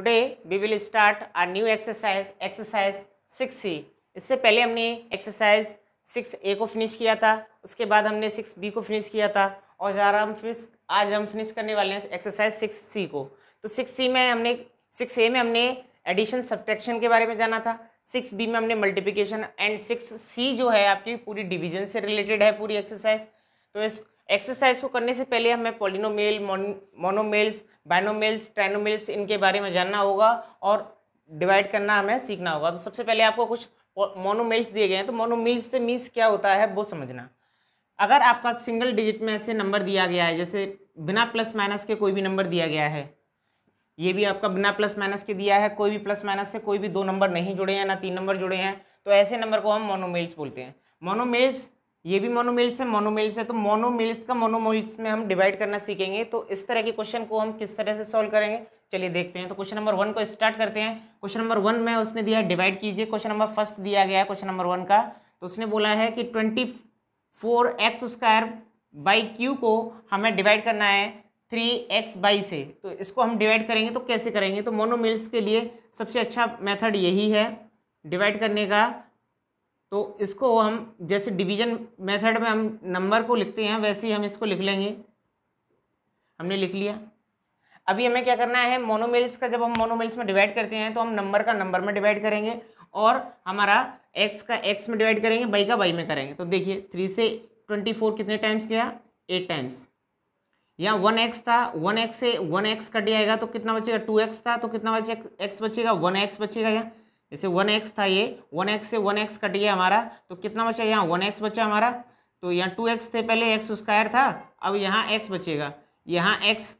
today we will start our new exercise exercise six C इससे पहले हमने exercise six ए को फिनिश किया था उसके बाद हमने सिक्स बी को फिनिश किया था और ज़्यादा हम फिनिश आज हम फिनिश करने वाले हैं एक्सरसाइज सिक्स सी को तो सिक्स सी में हमने सिक्स ए में हमने एडिशन सब्ट्रैक्शन के बारे में जाना था सिक्स बी में हमने मल्टीप्लिकेशन एंड सिक्स सी जो है आपकी पूरी डिवीजन से रिलेटेड है पूरी एक्सरसाइज तो इस एक्सरसाइज को करने से पहले हमें पोलिनोमेल मोनोमेल्स बाइनोमेल्स ट्राइनोमेल्स इनके बारे में जानना होगा और डिवाइड करना हमें सीखना होगा तो सबसे पहले आपको कुछ मोनोमेल्स दिए गए हैं तो मोनोमेल्स से मीन्स क्या होता है वो समझना अगर आपका सिंगल डिजिट में ऐसे नंबर दिया गया है जैसे बिना प्लस माइनस के कोई भी नंबर दिया गया है ये भी आपका बिना प्लस माइनस के दिया है कोई भी प्लस माइनस से कोई भी दो नंबर नहीं जुड़े हैं ना तीन नंबर जुड़े हैं तो ऐसे नंबर को हम मोनोमेल्स बोलते हैं मोनोमेल्स ये भी मोनोमिल्स है मोनोमिल्स है तो मोनोमिल्स का मोनोमिल्स में हम डिवाइड करना सीखेंगे तो इस तरह के क्वेश्चन को हम किस तरह से सॉल्व करेंगे चलिए देखते हैं तो क्वेश्चन नंबर वन को स्टार्ट करते हैं क्वेश्चन नंबर वन में उसने दिया है डिवाइड कीजिए क्वेश्चन नंबर फर्स्ट दिया गया है क्वेश्चन नंबर वन का तो उसने बोला है कि twenty four x square y cube को हमें डिवाइड करना है थ्री एक्स बाई से तो इसको हम डिवाइड करेंगे तो कैसे करेंगे तो मोनोमिल्स के लिए सबसे अच्छा मेथड यही है डिवाइड करने का तो इसको हम जैसे डिवीजन मेथड में हम नंबर को लिखते हैं वैसे ही हम इसको लिख लेंगे हमने लिख लिया अभी हमें क्या करना है मोनोमिल्स का जब हम मोनोमिल्स में डिवाइड करते हैं तो हम नंबर का नंबर में डिवाइड करेंगे और हमारा एक्स का एक्स में डिवाइड करेंगे बाई का बाई में करेंगे तो देखिए थ्री से ट्वेंटी फोर कितने टाइम्स गया एट टाइम्स यहाँ वन एक्स था वन एक्स से वन एक्स कट जाएगा तो कितना बचेगा टू एक्स था तो कितना बचेगा एक्स बचेगा वन एक्स बचेगा यहाँ जैसे वन एक्स था ये वन एक्स से वन एक्स कट गया हमारा तो कितना बचा यहाँ वन एक्स बचा हमारा तो यहाँ टू एक्स थे पहले एक्स स्क्वायर था अब यहाँ एक्स बचेगा यहाँ एक्स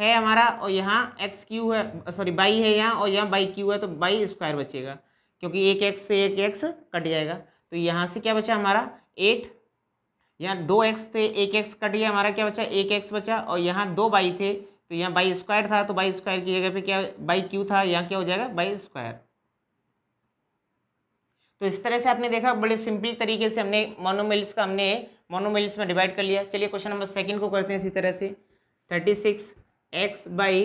है हमारा और यहाँ एक्स क्यू है सॉरी बाई है यहाँ और यहाँ बाई क्यू है तो बाई स्क्वायर बचेगा क्योंकि एक एक्स से एक एक्स कट जाएगा तो यहाँ से क्या बचा हमारा एट यहाँ दो एक्स थे एक एक्स कट गया हमारा क्या बचा एक एक्स बचा और यहाँ दो बाई थे तो यहाँ बाई स्क्वायर था तो बाई स्क्वायर की जगह पे क्या बाई क्यू था यहाँ क्या हो जाएगा बाई स्क्वायर तो इस तरह से आपने देखा बड़े सिंपल तरीके से हमने मोनोमिल्स का हमने मोनोमिल्स में डिवाइड कर लिया चलिए क्वेश्चन नंबर सेकंड को करते हैं इसी तरह से thirty six x y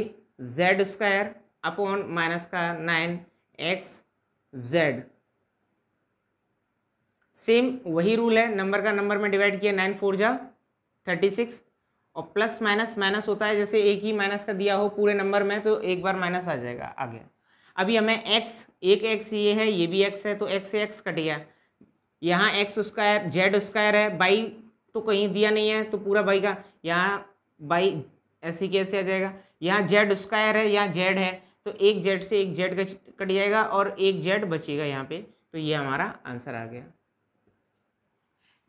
z square upon minus का नाइन एक्स जेड सेम वही रूल है नंबर का नंबर में डिवाइड किया नाइन फोर जा थर्टी सिक्स और प्लस माइनस माइनस होता है जैसे एक ही माइनस का दिया हो पूरे नंबर में तो एक बार माइनस आ जाएगा आगे अभी हमें एक्स एक एक्स ये है ये भी एक्स है तो एक्स से एक्स कट गया यहाँ एक्स स्क्वायर जेड स्क्वायर है बाई तो कहीं दिया नहीं है तो पूरा बाई का यहाँ बाई ऐसे कैसे आ जाएगा यहाँ जेड स्क्वायर है यहाँ जेड है तो एक जेड से एक जेड कट जाएगा और एक जेड बचेगा यहाँ पे तो ये हमारा आंसर आ गया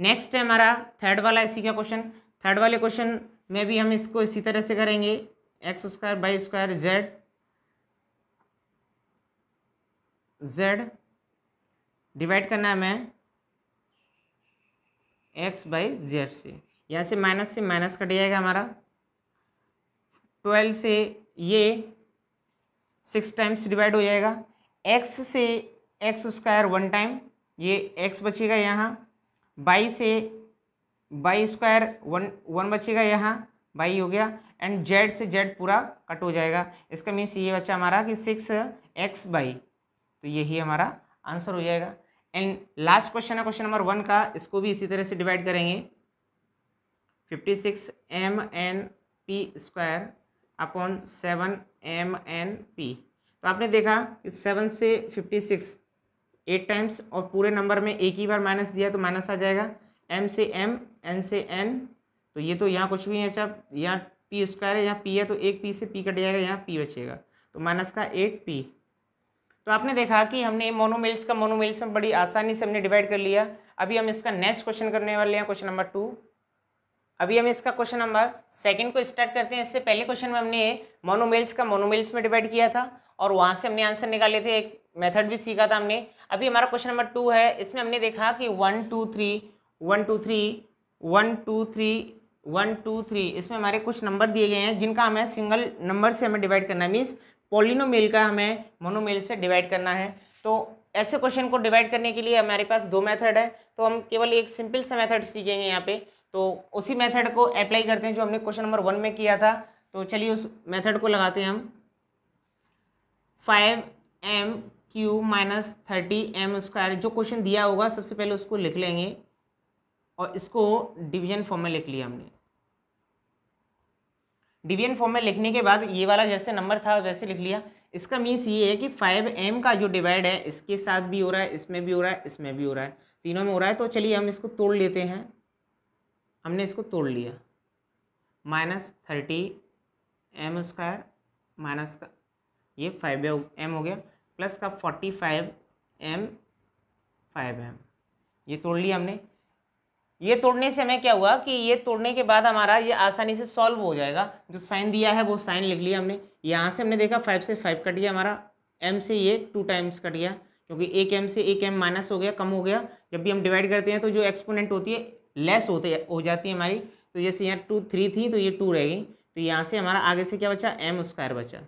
नेक्स्ट है हमारा थर्ड वाला इसी का क्वेश्चन थर्ड वाले क्वेश्चन में भी हम इसको इसी तरह से करेंगे x square y square z z divide करना है हमें एक्स बाई जेड से यहाँ से माइनस से माइनस कट जाएगा हमारा ट्वेल्व से ये सिक्स टाइम्स डिवाइड हो जाएगा एक्स से एक्स स्क्वायर वन टाइम ये एक्स बचेगा यहाँ बाई से बाई स्क्वायर वन वन बचेगा यहाँ बाई हो गया एंड जेड से जेड पूरा कट हो जाएगा इसका मीन्स ये बच्चा हमारा कि सिक्स एक्स बाई तो यही हमारा आंसर हो जाएगा एंड लास्ट क्वेश्चन है क्वेश्चन नंबर वन का इसको भी इसी तरह से डिवाइड करेंगे fifty six m n p square upon seven m n p तो आपने देखा कि सेवन से फिफ्टी सिक्स एट टाइम्स और पूरे नंबर में एक ही बार माइनस दिया तो माइनस आ जाएगा एम से एम एन से एन तो ये तो यहाँ कुछ भी नहीं अच्छा यहाँ पी स्क्वायर है यहाँ पी है तो एक पी से पी कट जाएगा यहाँ पी बचेगा तो माइनस का एट पी तो आपने देखा कि हमने मोनोमिल्स का मोनोमिल्स में बड़ी आसानी से हमने डिवाइड कर लिया अभी हम इसका नेक्स्ट क्वेश्चन करने वाले हैं क्वेश्चन नंबर टू अभी हम इसका क्वेश्चन नंबर सेकंड को स्टार्ट करते हैं इससे पहले क्वेश्चन में हमने मोनोमिल्स का मोनोमिल्स में डिवाइड किया था और वहाँ से हमने आंसर निकाले थे एक मेथड भी सीखा था हमने अभी हमारा क्वेश्चन नंबर टू है इसमें हमने देखा कि one two three one two three one two three one two three इसमें हमारे कुछ नंबर दिए गए हैं जिनका हमें सिंगल नंबर से हमें डिवाइड करना है मीन्स पोलिनोमेल का हमें मोनोमेल से डिवाइड करना है तो ऐसे क्वेश्चन को डिवाइड करने के लिए हमारे पास दो मेथड है तो हम केवल एक सिंपल सा मेथड सीखेंगे यहाँ पे तो उसी मेथड को अप्लाई करते हैं जो हमने क्वेश्चन नंबर वन में किया था तो चलिए उस मेथड को लगाते हैं हम five m cube minus thirty m square जो क्वेश्चन दिया होगा सबसे पहले उसको लिख लेंगे और इसको डिवीजन फॉर्म में लिख लिया हमने डिवीजन फॉर्म में लिखने के बाद ये वाला जैसे नंबर था वैसे लिख लिया इसका मीन्स ये है कि फाइव एम का जो डिवाइड है इसके साथ भी हो रहा है इसमें भी हो रहा है इसमें भी हो रहा है तीनों में हो रहा है तो चलिए हम इसको तोड़ लेते हैं हमने इसको तोड़ लिया minus thirty m square minus का ये फाइव एम हो गया प्लस का forty five m five m ये तोड़ लिया हमने ये तोड़ने से हमें क्या हुआ कि ये तोड़ने के बाद हमारा ये आसानी से सॉल्व हो जाएगा जो साइन दिया है वो साइन लिख लिया हमने यहाँ से हमने देखा फाइव से फाइव कट गया हमारा एम से ये टू टाइम्स कट गया क्योंकि एक एम से एक एम माइनस हो गया कम हो गया जब भी हम डिवाइड करते हैं तो जो एक्सपोनेंट होती है लेस होते हो जाती है हमारी तो जैसे यहाँ टू थ्री थी तो ये टू रह गई तो यहाँ से हमारा आगे से क्या बचा एम स्क्वायर बचा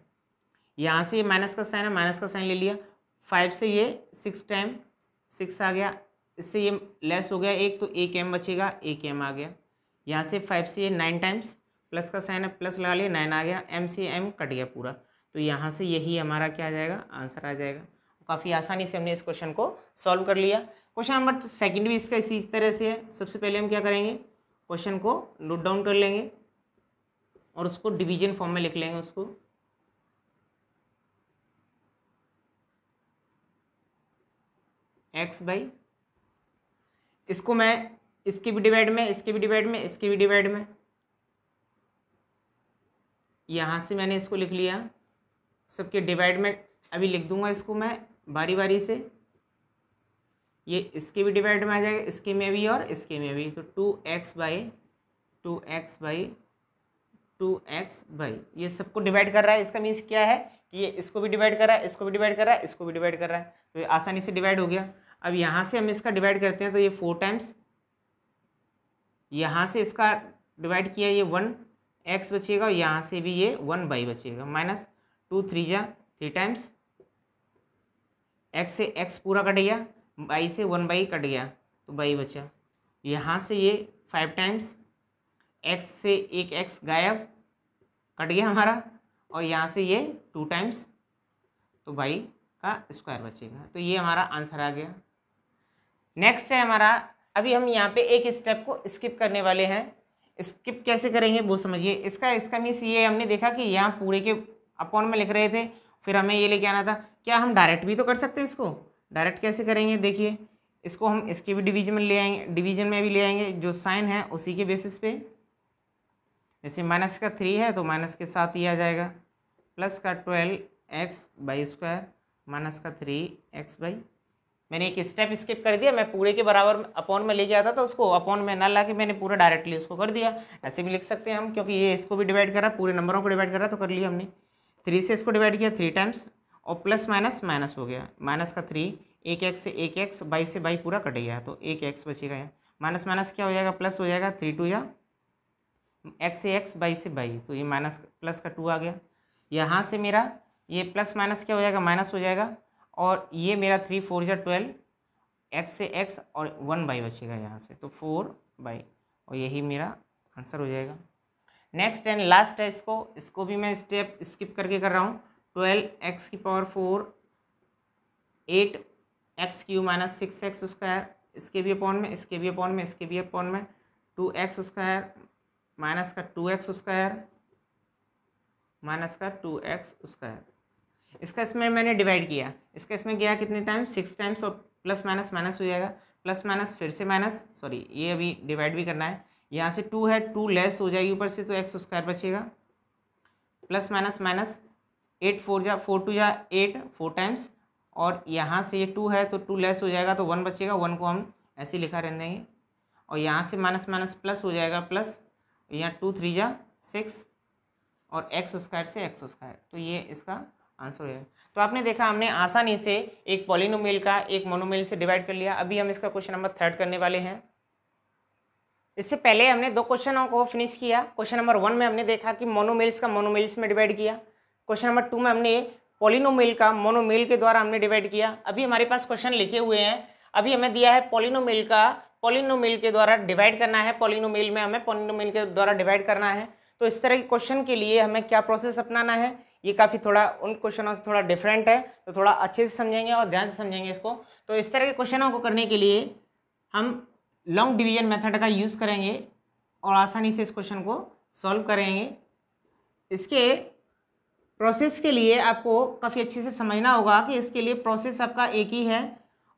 यहाँ से ये माइनस का साइन है माइनस का साइन ले लिया फाइव से ये सिक्स टाइम सिक्स आ गया इससे ये लेस हो गया एक तो एक एम बचेगा एक एम आ गया यहाँ से फाइव से ये नाइन टाइम्स प्लस का साइन है प्लस लगा लिया नाइन आ गया एम से एम कट गया पूरा तो यहाँ से यही हमारा क्या आ जाएगा आंसर आ जाएगा काफ़ी आसानी से हमने इस क्वेश्चन को सॉल्व कर लिया क्वेश्चन नंबर सेकेंड भी इसका इसी तरह से है सबसे पहले हम क्या करेंगे क्वेश्चन को नोट डाउन कर लेंगे और उसको डिवीजन फॉर्म में लिख लेंगे उसको एक्स बाई इसको मैं इसकी भी डिवाइड में इसकी भी डिवाइड में इसकी भी डिवाइड में यहाँ से मैंने इसको लिख लिया सबके डिवाइड में अभी लिख दूंगा इसको मैं बारी बारी से ये इसके भी डिवाइड में आ जाएगा इसके में भी और इसके में भी तो two x y two x y two x y ये सबको डिवाइड कर रहा है इसका मीन्स क्या है कि ये इसको भी डिवाइड कर रहा है इसको भी डिवाइड कर रहा है इसको भी डिवाइड कर रहा है तो ये आसानी से डिवाइड हो गया अब यहाँ से हम इसका डिवाइड करते हैं तो ये फोर टाइम्स यहाँ से इसका डिवाइड किया ये वन एक्स बचेगा और यहाँ से भी ये वन बाई बचेगा माइनस टू थ्री जा थ्री टाइम्स एक्स से एक्स पूरा कट गया बाई से वन बाई कट गया तो बाई बचा यहाँ से ये फाइव टाइम्स एक्स से एक एक्स गायब कट गया हमारा और यहाँ से ये टू टाइम्स तो बाई का स्क्वायर बचेगा तो ये हमारा आंसर आ गया नेक्स्ट है हमारा अभी हम यहाँ पे एक स्टेप को स्किप करने वाले हैं स्किप कैसे करेंगे वो समझिए इसका इसका मीस ये हमने देखा कि यहाँ पूरे के अपॉन में लिख रहे थे फिर हमें ये लेके आना था क्या हम डायरेक्ट भी तो कर सकते हैं इसको डायरेक्ट कैसे करेंगे देखिए इसको हम इसके भी डिवीजन में ले आएंगे डिवीजन में भी ले आएंगे जो साइन है उसी के बेसिस पे जैसे माइनस का थ्री है तो माइनस के साथ ही आ जाएगा प्लस का twelve x y square minus का थ्री एक्स बाई मैंने एक स्टेप स्किप कर दिया मैं पूरे के बराबर अपॉन में ले गया था तो उसको अपॉन में ना ला के मैंने पूरा डायरेक्टली उसको कर दिया ऐसे भी लिख सकते हैं हम क्योंकि ये इसको भी डिवाइड करा पूरे नंबरों को डिवाइड करा तो कर लिया हमने थ्री से इसको डिवाइड किया थ्री टाइम्स और प्लस माइनस माइनस हो गया माइनस का थ्री एक एक्स से एक एक्स बाई से बाई पूरा कट गया तो एक एक्स बचेगा यहाँ माइनस माइनस क्या हो जाएगा प्लस हो जाएगा थ्री टू या एक्स से एक्स बाई से बाई तो ये माइनस प्लस का टू आ गया यहाँ से मेरा ये प्लस माइनस क्या हो जाएगा माइनस हो जाएगा और ये मेरा थ्री फोर या ट्वेल्व एक्स से एक्स और वन बाई बचेगा यहाँ से तो फोर बाई और यही मेरा आंसर हो जाएगा नेक्स्ट एंड लास्ट है इसको इसको भी मैं स्टेप स्किप करके कर रहा हूँ ट्वेल्व एक्स की power four eight x cube minus six x square इसके भी अपॉन में इसके भी अपॉन में इसके भी अपॉन में टू एक्स स्क्वायर माइनस का टू एक्स स्क्वायर माइनस का टू एक्स स्क्वायर इसका इसमें मैंने डिवाइड किया इसका इसमें गया कितने टाइम्स सिक्स टाइम्स और प्लस माइनस माइनस हो जाएगा प्लस माइनस फिर से माइनस सॉरी ये अभी डिवाइड भी करना है यहाँ से टू है टू लेस हो जाएगी ऊपर से तो एक्स स्क्वायर बचेगा plus minus minus eight four जा फोर टू जा एट फोर टाइम्स और यहाँ से ये टू है तो टू लेस हो जाएगा तो वन बचेगा वन को हम ऐसे ही लिखा रहने देंगे और यहाँ से माइनस माइनस प्लस हो जाएगा प्लस यहाँ टू थ्री जा सिक्स और एक्स स्क्वायर से एक्स स्क्वायर तो ये इसका आंसर है तो आपने देखा हमने आसानी से एक पॉलिनोमियल का एक मोनोमियल से डिवाइड कर लिया अभी हम इसका क्वेश्चन नंबर थर्ड करने वाले हैं इससे पहले हमने दो क्वेश्चनों को फिनिश किया क्वेश्चन नंबर वन में हमने देखा कि मोनोमेल्स का मोनोमेल्स में डिवाइड किया क्वेश्चन नंबर टू में हमने पोलिनोमिल का मोनोमेल के द्वारा हमने डिवाइड किया अभी हमारे पास क्वेश्चन लिखे हुए हैं अभी हमें दिया है पोलिनोमिल का पोलिनोमिल के द्वारा डिवाइड करना है पोलिनोमिल में हमें पोलिनोमिल के द्वारा डिवाइड करना है तो इस तरह के क्वेश्चन के लिए हमें क्या प्रोसेस अपनाना है ये काफ़ी थोड़ा उन क्वेश्चनों से थोड़ा डिफरेंट है तो थोड़ा अच्छे से समझेंगे और ध्यान से समझेंगे इसको तो इस तरह के क्वेश्चनों को करने के लिए हम लॉन्ग डिवीजन मेथड का यूज़ करेंगे और आसानी से इस क्वेश्चन को सॉल्व करेंगे इसके प्रोसेस के लिए आपको काफ़ी अच्छे से समझना होगा कि इसके लिए प्रोसेस आपका एक ही है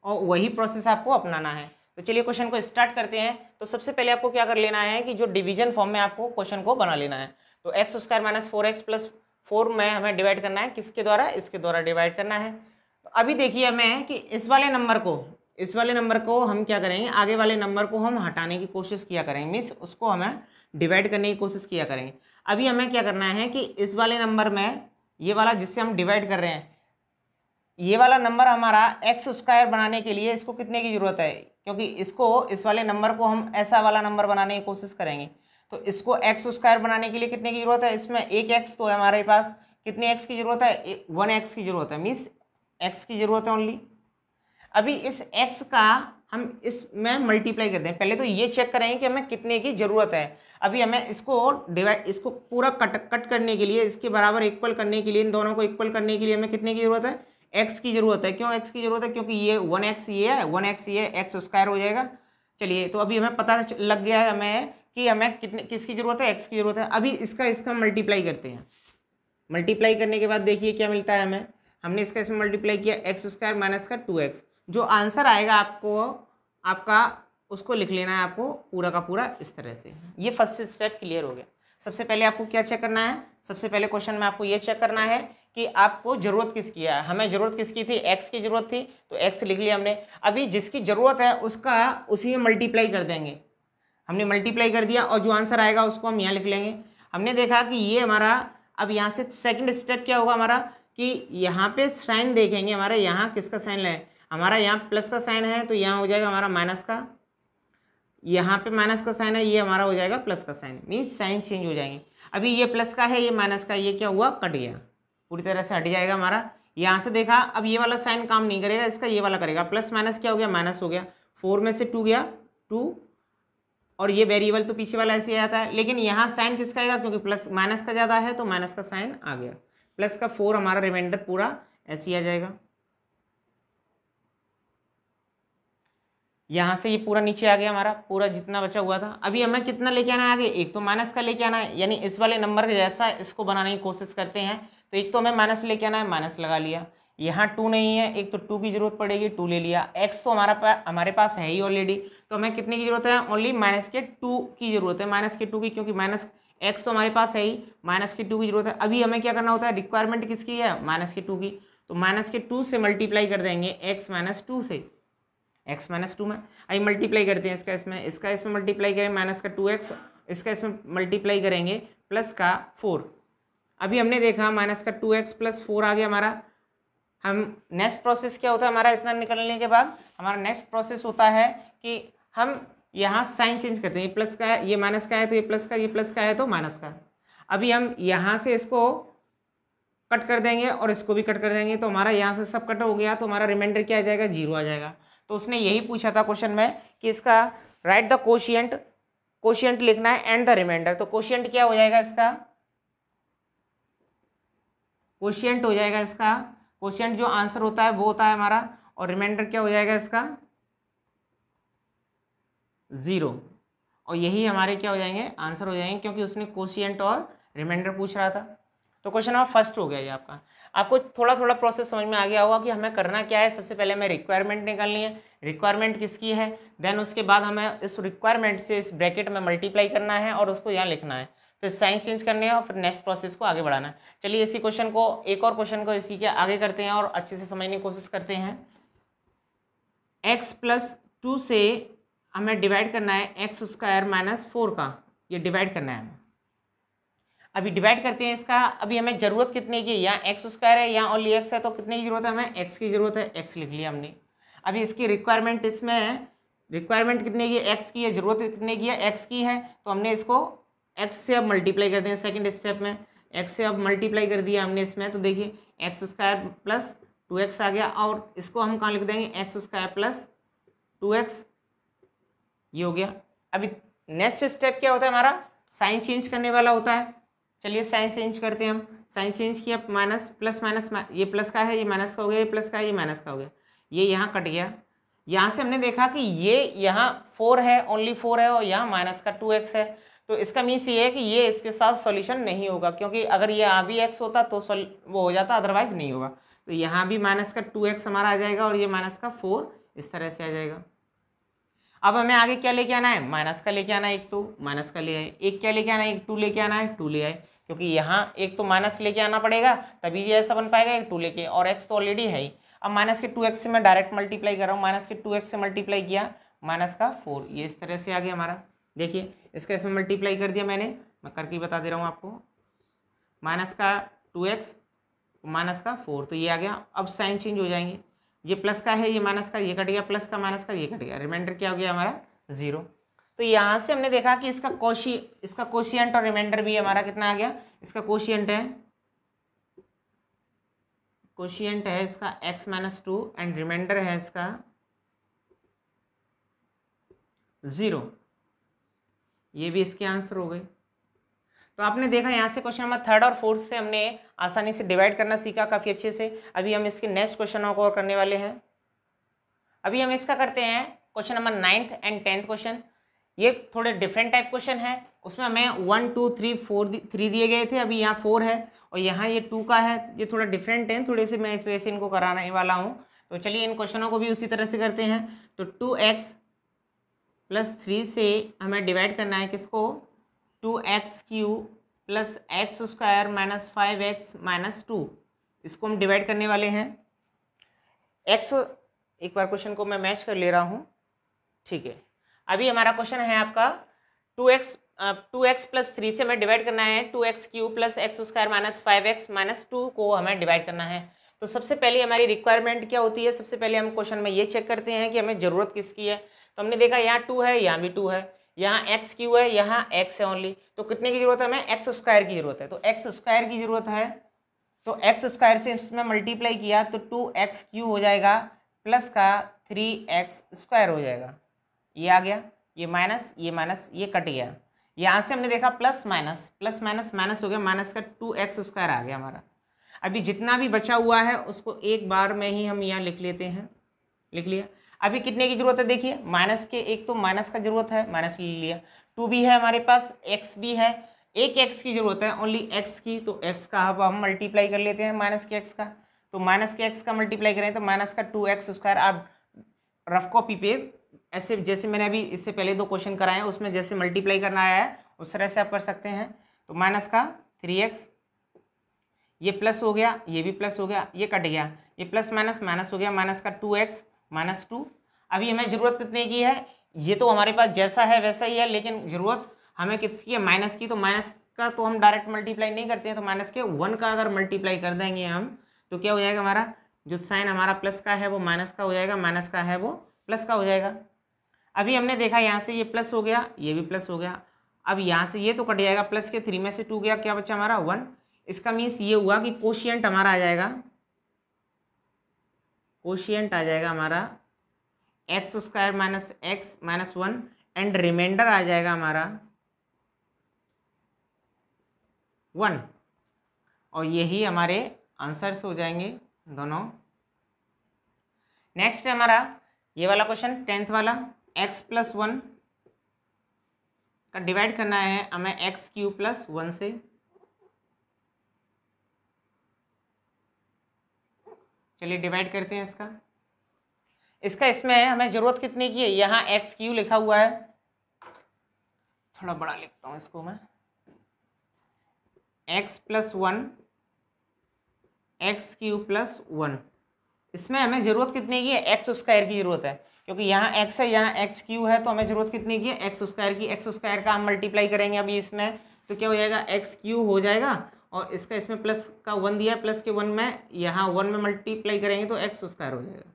और वही प्रोसेस आपको अपनाना है तो चलिए क्वेश्चन को स्टार्ट करते हैं तो सबसे पहले आपको क्या कर लेना है कि जो डिवीजन फॉर्म में आपको क्वेश्चन को बना लेना है तो x square minus four x plus four में हमें डिवाइड करना है किसके द्वारा इसके द्वारा डिवाइड करना है तो अभी देखिए हमें कि इस वाले नंबर को इस वाले नंबर को हम क्या करेंगे आगे वाले नंबर को हम हटाने की कोशिश किया करेंगे मीन्स उसको हमें डिवाइड करने की कोशिश किया करेंगे अभी हमें क्या करना है कि इस वाले नंबर में ये वाला जिससे हम डिवाइड कर रहे हैं ये वाला नंबर हमारा एक्स स्क्वायर बनाने के लिए इसको कितने की ज़रूरत है क्योंकि इसको इस वाले नंबर को हम ऐसा वाला नंबर बनाने की कोशिश करेंगे तो इसको एक्स स्क्वायर बनाने के लिए कितने की जरूरत है इसमें एक एक्स तो है हमारे पास कितने एक्स की जरूरत है वन एक्स की जरूरत है मीन्स एक्स की जरूरत है ओनली अभी इस एक्स का हम इसमें मल्टीप्लाई करते हैं पहले तो ये चेक करेंगे कि हमें कितने की ज़रूरत है अभी हमें इसको डिवाइड इसको पूरा कट कट करने के लिए इसके बराबर इक्वल करने के लिए इन दोनों को इक्वल करने के लिए हमें कितने की ज़रूरत है एक्स की ज़रूरत है क्यों एक्स की ज़रूरत है क्योंकि ये वन एक्स ये है वन एक्स ये एक्स स्क्वायर हो जाएगा चलिए तो अभी हमें पता लग गया है हमें कि हमें कितने किसकी ज़रूरत है एक्स की ज़रूरत है अभी इसका इसका मल्टीप्लाई करते हैं मल्टीप्लाई करने के बाद देखिए क्या मिलता है हमें हमने इसका इसमें मल्टीप्लाई किया एक्स स्क्वायर माइनस का टू एक्स जो आंसर आएगा आपको आपका उसको लिख लेना है आपको पूरा का पूरा इस तरह से ये फर्स्ट स्टेप क्लियर हो गया सबसे पहले आपको क्या चेक करना है सबसे पहले क्वेश्चन में आपको ये चेक करना है कि आपको ज़रूरत किसकी है हमें ज़रूरत किसकी थी एक्स की ज़रूरत थी तो एक्स लिख लिया हमने अभी जिसकी ज़रूरत है उसका उसी में मल्टीप्लाई कर देंगे हमने मल्टीप्लाई कर दिया और जो आंसर आएगा उसको हम यहाँ लिख लेंगे हमने देखा कि ये हमारा अब यहाँ से सेकंड स्टेप क्या होगा हमारा कि यहाँ पे साइन देखेंगे हमारे यहाँ किसका साइन है हमारा यहाँ प्लस का साइन है तो यहाँ हो जाएगा हमारा माइनस का यहाँ पे माइनस का साइन है ये हमारा हो जाएगा प्लस का साइन मीन्स साइन चेंज हो जाएंगे अभी ये प्लस का है ये माइनस का ये क्या हुआ कट गया पूरी तरह से हट जाएगा हमारा यहाँ से देखा अब ये वाला साइन काम नहीं करेगा इसका ये वाला करेगा प्लस माइनस क्या हो गया माइनस हो गया फोर में से टू गया टू और ये वेरिएबल तो पीछे वाला ऐसे आता है लेकिन यहाँ साइन किसका आएगा क्योंकि प्लस माइनस का ज़्यादा है तो माइनस का साइन आ गया प्लस का फोर हमारा रिमाइंडर पूरा ऐसे ही आ जाएगा यहाँ से ये पूरा नीचे आ गया हमारा पूरा जितना बचा हुआ था अभी हमें कितना लेके आना है आगे एक तो माइनस का लेके आना है यानी इस वाले नंबर के जैसा इसको बनाने की कोशिश करते हैं तो एक तो हमें माइनस लेके आना है माइनस लगा लिया यहाँ टू नहीं है एक तो टू की जरूरत पड़ेगी टू ले लिया एक्स तो हमारा पा, हमारे पास है ही ऑलरेडी तो हमें कितने की जरूरत है ओनली माइनस के टू की जरूरत है माइनस के टू की क्योंकि माइनस एक्स तो हमारे पास है ही माइनस के टू की जरूरत है अभी हमें क्या करना होता है रिक्वायरमेंट किसकी है माइनस के टू की तो माइनस के टू से मल्टीप्लाई कर देंगे एक्स माइनस टू से एक्स माइनस टू में अभी मल्टीप्लाई करते हैं इसका इसमें इसका इसमें मल्टीप्लाई करें माइनस का टू एक्स इसका इसमें मल्टीप्लाई करेंगे प्लस का फोर अभी हमने देखा माइनस का टू एक्स प्लस फोर आ गया हमारा हम नेक्स्ट प्रोसेस क्या होता है हमारा इतना निकलने के बाद हमारा नेक्स्ट प्रोसेस होता है कि हम यहाँ साइन चेंज करते हैं ये प्लस का है ये माइनस का है तो ये प्लस का ये प्लस का है तो माइनस का अभी हम यहाँ से इसको कट कर देंगे और इसको भी कट कर देंगे तो हमारा यहाँ से सब कट हो गया तो हमारा रिमाइंडर क्या आ जाएगा जीरो आ जाएगा तो उसने यही पूछा था क्वेश्चन में कि इसका राइट द कोशियंट कोशियंट लिखना है एंड द रिमाइंडर तो कोशियंट क्या हो जाएगा इसका कोशियंट हो जाएगा इसका कोशियंट जो आंसर होता है वो होता है हमारा और रिमाइंडर क्या हो जाएगा इसका ज़ीरो और यही हमारे क्या हो जाएंगे आंसर हो जाएंगे क्योंकि उसने कोशियंट और रिमाइंडर पूछ रहा था तो क्वेश्चन नंबर फर्स्ट हो गया ये आपका आपको थोड़ा थोड़ा प्रोसेस समझ में आ गया होगा कि हमें करना क्या है सबसे पहले हमें रिक्वायरमेंट निकालनी है रिक्वायरमेंट किसकी है देन उसके बाद हमें इस रिक्वायरमेंट से इस ब्रैकेट में मल्टीप्लाई करना है और उसको यहाँ लिखना है फिर साइन चेंज करने है और फिर नेक्स्ट प्रोसेस को आगे बढ़ाना है चलिए इसी क्वेश्चन को एक और क्वेश्चन को इसी के आगे करते हैं और अच्छे से समझने की कोशिश करते हैं एक्स प्लस टू से हमें डिवाइड करना है एक्स स्क्वायर माइनस फोर का ये डिवाइड करना है हमें अभी डिवाइड करते हैं इसका अभी हमें ज़रूरत कितने की या एक्स स्क्वायर है या ओनली एक्स है तो कितने की ज़रूरत है हमें एक्स की ज़रूरत है एक्स लिख लिया हमने अभी इसकी रिक्वायरमेंट इसमें है रिक्वायरमेंट कितने की एक्स की है ज़रूरत कितने की है एक्स की है तो हमने इसको एक्स से अब मल्टीप्लाई कर दिया सेकेंड स्टेप में एक्स से अब मल्टीप्लाई कर दिया हमने इसमें तो देखिए x square plus two x आ गया और इसको हम कहाँ लिख देंगे x square plus two x ये हो गया अभी नेक्स्ट स्टेप क्या होता है हमारा साइन चेंज करने वाला होता है चलिए साइन चेंज करते हैं हम साइन चेंज किया माइनस प्लस माइनस ये प्लस का है ये माइनस का हो गया ये प्लस का है ये माइनस का हो गया ये यहाँ कट गया यहाँ से हमने देखा कि ये यहाँ फोर है ओनली फोर है और यहाँ माइनस का टू एक्स है तो इसका मीन्स ये है कि ये इसके साथ सॉल्यूशन नहीं होगा क्योंकि अगर ये यहाँ भी एक्स होता तो वो हो जाता अदरवाइज नहीं होगा तो यहाँ भी माइनस का टू एक्स हमारा आ जाएगा और ये माइनस का फोर इस तरह से आ जाएगा अब हमें आगे क्या लेके आना है माइनस का लेके आना है एक तो माइनस का ले आए एक क्या लेके आना है एक टू लेके आना है टू ले आए क्योंकि यहाँ एक तो माइनस लेके आना पड़ेगा तभी ये ऐसा बन पाएगा एक टू लेके और एक्स तो ऑलरेडी है ही अब माइनस के टू एक्स से मैं डायरेक्ट मल्टीप्लाई कर रहा हूँ माइनस के टू एक्स से मल्टीप्लाई किया माइनस का फोर ये इस तरह से आ गया हमारा देखिए इसका इसमें मल्टीप्लाई कर दिया मैंने मैं करके बता दे रहा हूँ आपको माइनस का टू एक्स माइनस का फोर तो ये आ गया अब साइन चेंज हो जाएंगे ये प्लस का है ये माइनस का ये कट गया प्लस का माइनस का ये कट गया रिमाइंडर क्या हो गया हमारा जीरो तो यहाँ से हमने देखा कि इसका कोशी इसका कोशियंट और रिमाइंडर भी हमारा कितना आ गया इसका कोशियंट है कोशियंट है इसका x minus two and remainder है इसका ज़ीरो ये भी इसके आंसर हो गए तो आपने देखा यहाँ से क्वेश्चन नंबर थर्ड और फोर्थ से हमने आसानी से डिवाइड करना सीखा काफ़ी अच्छे से अभी हम इसके नेक्स्ट क्वेश्चनों को और करने वाले हैं अभी हम इसका करते हैं question number ninth and tenth question ये थोड़े डिफरेंट टाइप क्वेश्चन है उसमें हमें one two three four three दिए गए थे अभी यहाँ फोर है और यहाँ ये टू का है ये थोड़ा डिफरेंट है थोड़े से मैं इस वजह से इनको कराने वाला हूँ तो चलिए इन क्वेश्चनों को भी उसी तरह से करते हैं तो टू एक्स प्लस थ्री से हमें डिवाइड करना है किसको two x cube plus x square minus five x minus two इसको हम डिवाइड करने वाले हैं एक्स एक बार क्वेश्चन को मैं मैच कर ले रहा हूँ ठीक है अभी हमारा क्वेश्चन है आपका two x two x plus three से हमें डिवाइड करना है two x cube plus x square minus five x minus two को हमें डिवाइड करना है तो सबसे पहले हमारी रिक्वायरमेंट क्या होती है सबसे पहले हम क्वेश्चन में ये चेक करते हैं कि हमें ज़रूरत किसकी है तो हमने देखा यहाँ टू है यहाँ भी टू है यहाँ एक्स क्यू है यहाँ एक्स है ओनली तो कितने की जरूरत है हमें एक्स स्क्वायर की जरूरत है तो एक्स स्क्वायर की जरूरत है तो एक्स स्क्वायर से इसमें मल्टीप्लाई किया तो टू एक्स क्यू हो जाएगा प्लस का थ्री एक्स स्क्वायर हो जाएगा ये आ गया ये माइनस ये माइनस ये कट गया यहाँ से हमने देखा plus minus plus minus minus हो गया माइनस का टू एक्स स्क्वायर आ गया हमारा अभी जितना भी बचा हुआ है उसको एक बार में ही हम यहाँ लिख लेते हैं लिख लिया अभी कितने की जरूरत है देखिए माइनस के एक तो माइनस का जरूरत है माइनस ले लिया टू भी है हमारे पास एक्स भी है एक एक्स की जरूरत है ओनली एक्स की तो एक्स का अब हम मल्टीप्लाई कर लेते हैं माइनस के एक्स का तो माइनस के एक्स का मल्टीप्लाई करें तो माइनस का टू एक्स स्क्वायर आप रफ कॉपी पे ऐसे जैसे मैंने अभी इससे पहले दो क्वेश्चन कराए हैं उसमें जैसे मल्टीप्लाई करना आया है उस तरह से आप कर सकते हैं तो माइनस का थ्री एक्स ये प्लस हो गया ये भी प्लस हो गया ये कट गया ये प्लस माइनस माइनस हो गया माइनस का टू एक्स माइनस टू अभी हमें ज़रूरत कितने की है ये तो हमारे पास जैसा है वैसा ही है लेकिन ज़रूरत हमें किसकी है माइनस की तो माइनस का तो हम डायरेक्ट मल्टीप्लाई नहीं करते हैं तो माइनस के वन का अगर मल्टीप्लाई कर देंगे हम तो क्या हो जाएगा हमारा जो साइन हमारा प्लस का है वो माइनस का हो जाएगा माइनस का है वो प्लस का हो जाएगा अभी हमने देखा यहाँ से ये प्लस हो गया ये भी प्लस हो गया अब यहाँ से ये तो कट जाएगा प्लस के थ्री में से टू गया क्या बच्चा हमारा वन इसका मीन्स ये हुआ कि कोशियंट हमारा आ जाएगा कोशियंट आ जाएगा हमारा x square minus x minus one and remainder आ जाएगा हमारा वन और यही हमारे आंसर्स हो जाएंगे दोनों नेक्स्ट है हमारा ये वाला क्वेश्चन टेंथ वाला एक्स प्लस वन का डिवाइड करना है हमें एक्स क्यू प्लस वन से चलिए डिवाइड करते हैं इसका इसका इसमें हमें ज़रूरत कितने की है यहाँ एक्स क्यू लिखा हुआ है थोड़ा बड़ा लिखता हूँ इसको मैं x plus one x cube plus one इसमें हमें ज़रूरत कितने की है एक्स स्क्वायर की ज़रूरत है क्योंकि यहाँ एक्स है यहाँ एक्स क्यू है तो हमें ज़रूरत कितने की है एक्स स्क्वायर की एक्स स्क्वायर का हम मल्टीप्लाई करेंगे अभी इसमें तो क्या हो जाएगा एक्स क्यू हो जाएगा और इसका इसमें प्लस का वन दिया है प्लस के वन में यहाँ वन में मल्टीप्लाई करेंगे तो एक्स स्क्वायर हो जाएगा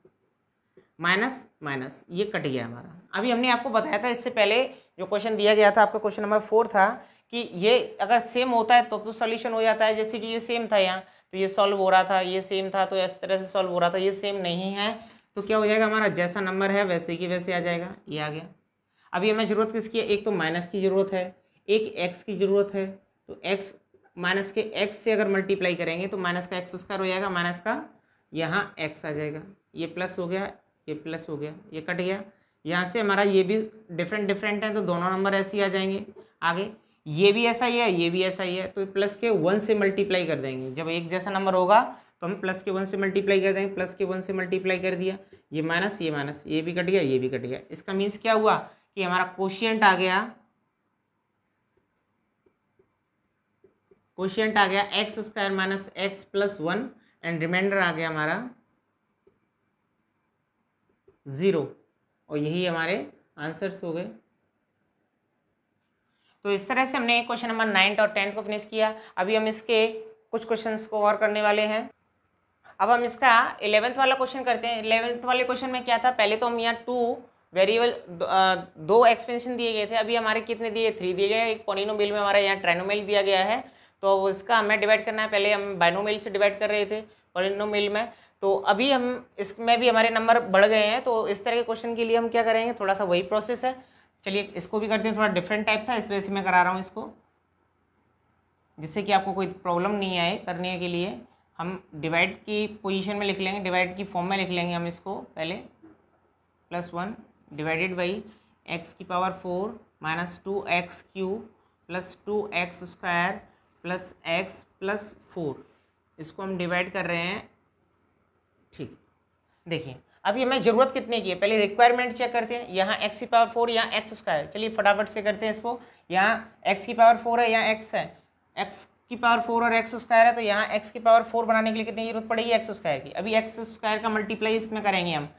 माइनस माइनस ये कट गया हमारा अभी हमने आपको बताया था इससे पहले जो क्वेश्चन दिया गया था आपका क्वेश्चन नंबर फोर था कि ये अगर सेम होता है तो तो सॉल्यूशन हो जाता है जैसे कि ये सेम था यहाँ तो ये सॉल्व हो रहा था ये सेम था तो इस तरह से सॉल्व हो रहा था ये सेम नहीं है तो क्या हो जाएगा हमारा जैसा नंबर है वैसे ही वैसे आ जाएगा ये आ गया अभी हमें ज़रूरत किसकी है एक तो माइनस की ज़रूरत है एक एक्स की ज़रूरत है तो एक्स माइनस के एक्स से अगर मल्टीप्लाई करेंगे तो माइनस का एक्स स्क्वायर हो जाएगा माइनस का यहाँ एक्स आ जाएगा ये प्लस हो गया ये प्लस हो गया ये कट गया यहाँ से हमारा ये भी डिफरेंट डिफरेंट है तो दोनों नंबर ऐसे ही आ जाएंगे आगे ये भी ऐसा ही है ये भी ऐसा ही है तो प्लस के वन से मल्टीप्लाई कर देंगे जब एक जैसा नंबर होगा तो हम प्लस के वन से मल्टीप्लाई कर देंगे प्लस के वन से मल्टीप्लाई कर दिया ये माइनस ये माइनस ये भी कट गया ये भी कट गया इसका मीन्स क्या हुआ कि हमारा क्वेश्चन आ गया क्वेश्चन आ गया x square minus x plus one and remainder आ गया हमारा ज़ीरो और यही हमारे आंसर्स हो गए तो इस तरह से हमने क्वेश्चन नंबर नाइन्थ और टेंथ को फिनिश किया अभी हम इसके कुछ क्वेश्चंस को और करने वाले हैं अब हम इसका इलेवेंथ वाला क्वेश्चन करते हैं इलेवेंथ वाले क्वेश्चन में क्या था पहले तो हम यहाँ टू वेरिएबल दो एक्सपेंशन दिए गए थे अभी हमारे कितने दिए थ्री दिए गए एक पोनिनो में हमारा यहाँ ट्रेनोमेल दिया गया है तो उसका हमें डिवाइड करना है पहले हम बाइनोमिल से डिवाइड कर रहे थे मिल में तो अभी हम इसमें भी हमारे नंबर बढ़ गए हैं तो इस तरह के क्वेश्चन के लिए हम क्या करेंगे थोड़ा सा वही प्रोसेस है चलिए इसको भी करते हैं थोड़ा डिफरेंट टाइप था इस वजह से मैं करा रहा हूँ इसको जिससे कि आपको कोई प्रॉब्लम नहीं आए करने के लिए हम डिवाइड की पोजीशन में लिख लेंगे डिवाइड की फॉर्म में लिख लेंगे हम इसको पहले plus one divided by x की power four minus two x cube plus two x square plus x plus four इसको हम डिवाइड कर रहे हैं ठीक देखिए अब ये हमें ज़रूरत कितने की है पहले रिक्वायरमेंट चेक करते हैं यहाँ एक्स की पावर फोर यहाँ एक्स उसका है चलिए फटाफट से करते हैं इसको यहाँ एक्स की पावर फोर है यहाँ एक्स है एक्स की पावर फोर और एक्स स्क्वायर है तो यहाँ एक्स की पावर फोर बनाने के लिए कितनी जरूरत पड़ेगी एक्स स्क्वायर की अभी एक्स स्क्वायर का मल्टीप्लाई इसमें करेंगे हम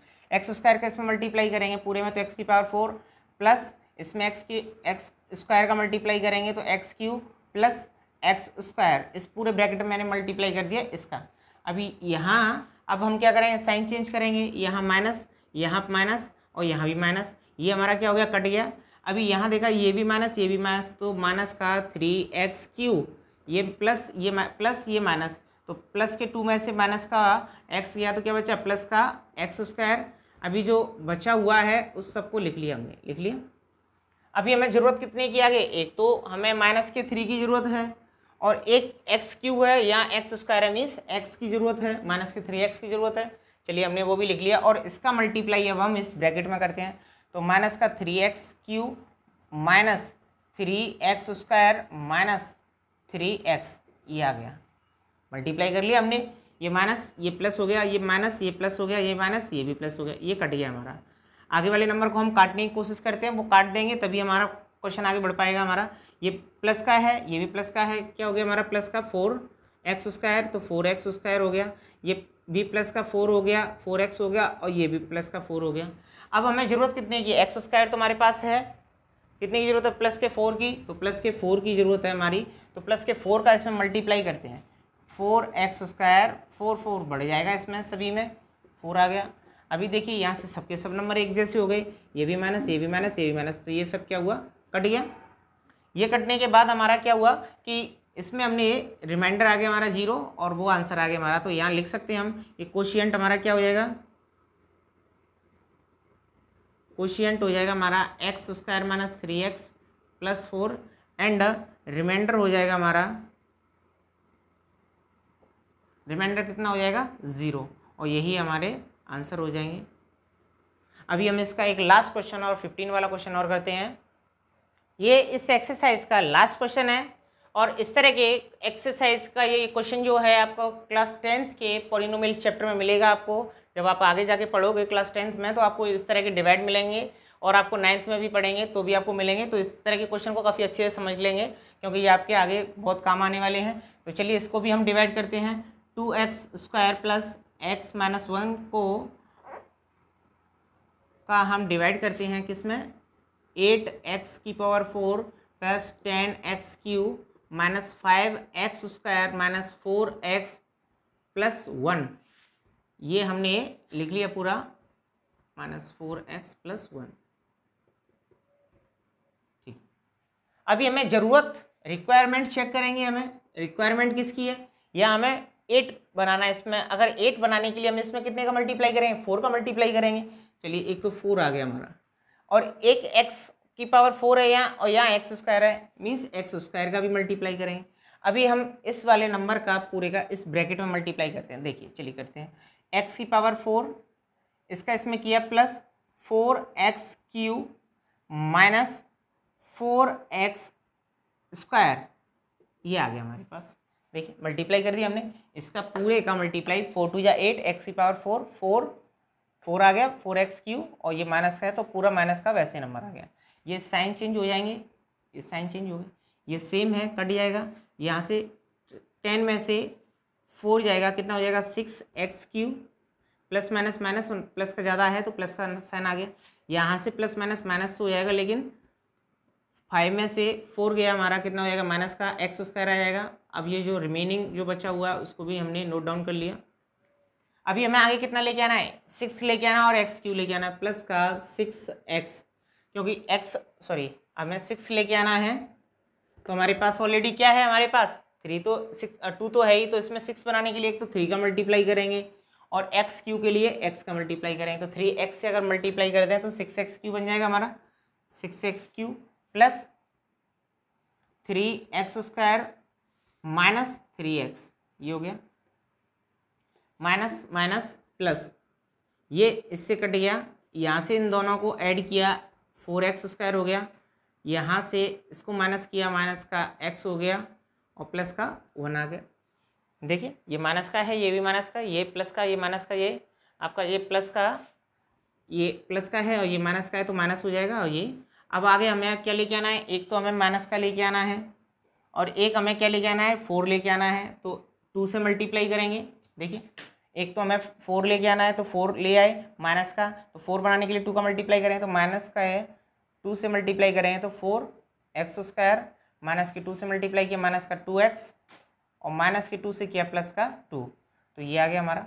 एक्स स्क्वायर का इसमें मल्टीप्लाई करेंगे पूरे में तो एक्स की पावर फोर प्लस इसमें एक्स की एक्स स्क्वायर का मल्टीप्लाई करेंगे तो x cube plus x square इस पूरे ब्रैकेट में मैंने मल्टीप्लाई कर दिया इसका अभी यहाँ अब हम क्या करेंगे साइन चेंज करेंगे यहाँ माइनस यहाँ माइनस और यहाँ भी माइनस ये हमारा क्या हो गया कट गया अभी यहाँ देखा ये भी माइनस ये भी माइनस तो माइनस का थ्री एक्स क्यू ये प्लस ये प्लस ये माइनस तो प्लस के टू में से माइनस का एक्स गया तो क्या बचा प्लस का एक्स स्क्वायर अभी जो बचा हुआ है उस सबको लिख लिया हमने लिख लिया अभी हमें ज़रूरत कितने की आगे एक तो हमें माइनस के थ्री की ज़रूरत है और एक एक्स क्यूब है या एक्स स्क्वायर है मीन्स एक्स की ज़रूरत है माइनस के थ्री एक्स की ज़रूरत है चलिए हमने वो भी लिख लिया और इसका मल्टीप्लाई अब हम इस ब्रैकेट में करते हैं तो माइनस का three x cube minus three x square minus three x ये आ गया मल्टीप्लाई कर लिया हमने ये माइनस ये प्लस हो गया ये माइनस ये प्लस हो गया ये माइनस ये भी प्लस हो गया ये कट गया हमारा आगे वाले नंबर को हम काटने की कोशिश करते हैं वो काट देंगे तभी हमारा क्वेश्चन आगे बढ़ पाएगा हमारा ये प्लस का है ये भी प्लस का है क्या हो गया हमारा प्लस का फोर एक्स स्क्वायर तो फोर एक्स स्क्वायर हो गया ये भी प्लस का फोर हो गया फोर एक्स हो गया और ये भी प्लस का फोर हो गया अब हमें ज़रूरत कितने की एक्स स्क्वायर तो हमारे पास है कितने की ज़रूरत है प्लस के फोर की तो प्लस के फोर की ज़रूरत है हमारी तो प्लस के फोर का इसमें मल्टीप्लाई करते हैं four x square four four बढ़ जाएगा इसमें सभी में फोर आ गया अभी देखिए यहाँ से सबके सब नंबर एक जैसे हो गए ये भी माइनस ये भी माइनस ये भी माइनस तो ये सब क्या हुआ कट गया ये कटने के बाद हमारा क्या हुआ कि इसमें हमने रिमाइंडर आ गया हमारा जीरो और वो आंसर आ गया हमारा तो यहाँ लिख सकते हैं हम ये क्वेश्चन हमारा क्या हो जाएगा क्वेश्चन हो जाएगा हमारा x square minus three x plus four and remainder हो जाएगा हमारा रिमाइंडर कितना हो जाएगा ज़ीरो और यही हमारे आंसर हो जाएंगे अभी हम इसका एक लास्ट क्वेश्चन और फिफ्टीन वाला क्वेश्चन और करते हैं ये इस एक्सरसाइज का लास्ट क्वेश्चन है और इस तरह के एक्सरसाइज का ये क्वेश्चन जो है आपको क्लास टेंथ के पोलिनोमियल चैप्टर में मिलेगा आपको जब आप आगे जाके पढ़ोगे क्लास टेंथ में तो आपको इस तरह के डिवाइड मिलेंगे और आपको नाइन्थ में भी पढ़ेंगे तो भी आपको मिलेंगे तो इस तरह के क्वेश्चन को काफ़ी अच्छे से समझ लेंगे क्योंकि ये आपके आगे बहुत काम आने वाले हैं तो चलिए इसको भी हम डिवाइड करते हैं two x square plus x minus one को का हम डिवाइड करते हैं किस में एट एक्स की power four plus ten x cube minus five x square minus four x plus one ये हमने लिख लिया पूरा minus four x plus one ठीक अभी हमें ज़रूरत रिक्वायरमेंट चेक करेंगे हमें रिक्वायरमेंट किसकी है या हमें एट बनाना है इसमें अगर एट बनाने के लिए हम इसमें कितने का मल्टीप्लाई करेंगे फोर का मल्टीप्लाई करेंगे चलिए एक तो फोर आ गया हमारा और एक एक्स की पावर फोर है यहाँ और यहाँ एक्स स्क्वायर है मीन्स एक्स स्क्वायर का भी मल्टीप्लाई करेंगे अभी हम इस वाले नंबर का पूरे का इस ब्रैकेट में मल्टीप्लाई करते हैं देखिए चलिए करते हैं एक्स की पावर फोर इसका इसमें किया plus four x cube minus four x square ये आ गया हमारे पास देखिए मल्टीप्लाई कर दिया हमने इसका पूरे का मल्टीप्लाई फोर टू या एट एक्स की पावर फोर फोर फोर आ गया फोर एक्स क्यू और ये माइनस का है तो पूरा माइनस का वैसे नंबर आ गया ये साइन चेंज हो जाएंगे ये साइन चेंज हो गए ये सेम है कट जाएगा यहाँ से टेन में से फोर जाएगा कितना हो जाएगा six x cube plus minus minus plus का ज़्यादा है तो प्लस का साइन आ गया यहाँ से प्लस माइनस माइनस तो हो जाएगा लेकिन फाइव में से फोर गया हमारा कितना हो जाएगा माइनस का एक्स उसका रह जाएगा अब ये जो रिमेनिंग जो बचा हुआ है उसको भी हमने नोट डाउन कर लिया अभी हमें आगे कितना लेके आना है सिक्स लेके आना और एक्स क्यू लेके आना है प्लस का सिक्स एक्स क्योंकि एक्स सॉरी हमें सिक्स लेके आना है तो हमारे पास ऑलरेडी क्या है हमारे पास थ्री तो सिक्स टू तो है ही तो इसमें सिक्स बनाने के लिए एक तो थ्री का मल्टीप्लाई करेंगे और एक्स क्यू के लिए एक्स का मल्टीप्लाई करेंगे तो थ्री एक्स से अगर मल्टीप्लाई कर दें तो सिक्स एक्स क्यू बन जाएगा हमारा six x cube plus three x square minus three x ये हो गया माइनस माइनस प्लस ये इससे कट गया यहाँ से इन दोनों को ऐड किया फोर एक्स स्क्वायर हो गया यहाँ से इसको माइनस किया माइनस का एक्स हो गया और प्लस का वन आ गया देखिए ये माइनस का है ये भी माइनस का ये प्लस का ये माइनस का ये आपका ये प्लस का ये प्लस का है और ये माइनस का है तो माइनस हो जाएगा और ये अब आगे हमें क्या लेके आना है एक तो हमें माइनस का लेके आना है और एक हमें क्या लेके आना है फोर लेके आना है तो टू से मल्टीप्लाई करेंगे देखिए एक तो हमें फोर लेके आना है तो फोर ले आए माइनस का तो फोर बनाने के लिए टू का मल्टीप्लाई करें तो माइनस का है टू से मल्टीप्लाई करें तो फोर एक्स स्क्वायर माइनस के टू से मल्टीप्लाई किया माइनस का टू एक्स और माइनस के टू से किया प्लस का टू तो ये आ गया हमारा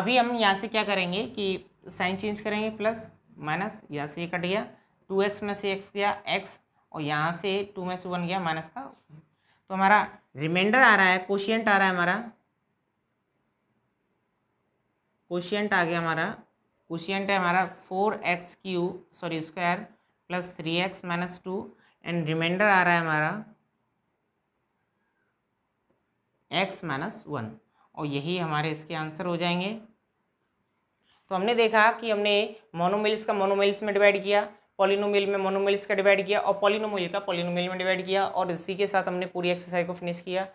अभी हम यहाँ से क्या करेंगे कि साइन चेंज करेंगे प्लस माइनस यहाँ से ये कट गया टू एक्स में से एक्स गया एक्स और यहाँ से टू में से वन गया माइनस का तो हमारा रिमाइंडर आ रहा है कोशियंट आ रहा है हमारा क्वेश्चन आ गया हमारा क्वेश्चन है हमारा four x cube sorry square plus three x minus two and remainder आ रहा है हमारा एक्स माइनस वन और यही हमारे इसके आंसर हो जाएंगे तो हमने देखा कि हमने मोनोमिल्स का मोनोमिल्स में डिवाइड किया पॉलिनोमिल में मोनोमिल्स का डिवाइड किया और पॉलिनोमिल का पॉलिनोमिल में डिवाइड किया और इसी के साथ हमने पूरी एक्सरसाइज को फिनिश किया